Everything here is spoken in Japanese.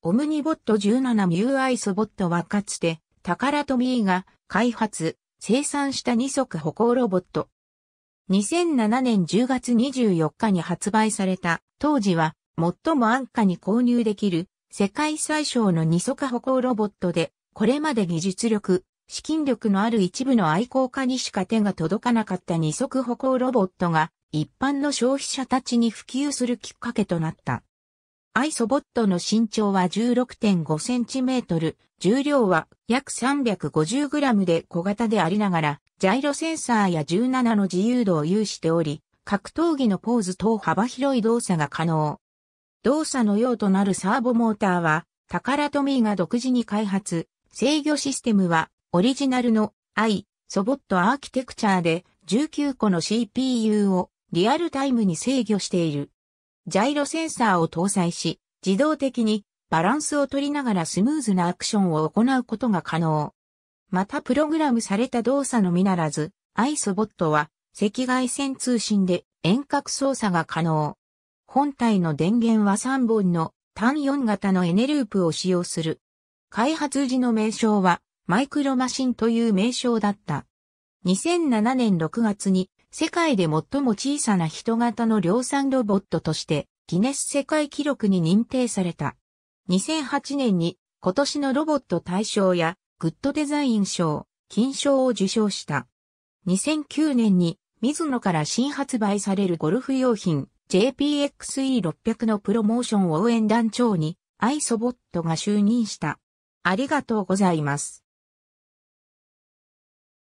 オムニボット17ミューアイソボットはかつて、タカラトミーが開発、生産した二足歩行ロボット。2007年10月24日に発売された、当時は最も安価に購入できる世界最小の二足歩行ロボットで、これまで技術力、資金力のある一部の愛好家にしか手が届かなかった二足歩行ロボットが一般の消費者たちに普及するきっかけとなった。アイソボットの身長は 16.5cm、重量は約 350g で小型でありながら、ジャイロセンサーや17の自由度を有しており、格闘技のポーズ等幅広い動作が可能。動作の用となるサーボモーターは、タカラトミーが独自に開発、制御システムは、オリジナルの i、ソボットアーキテクチャーで19個の CPU をリアルタイムに制御している。ジャイロセンサーを搭載し、自動的にバランスを取りながらスムーズなアクションを行うことが可能。またプログラムされた動作のみならず、アイソボットは赤外線通信で遠隔操作が可能。本体の電源は3本の単4型のエネループを使用する。開発時の名称はマイクロマシンという名称だった。2007年6月に世界で最も小さな人型の量産ロボットとしてギネス世界記録に認定された。2008年に今年のロボット大賞やグッドデザイン賞、金賞を受賞した。2009年に水野から新発売されるゴルフ用品 JPXE600 のプロモーション応援団長にアイソボットが就任した。ありがとうございます。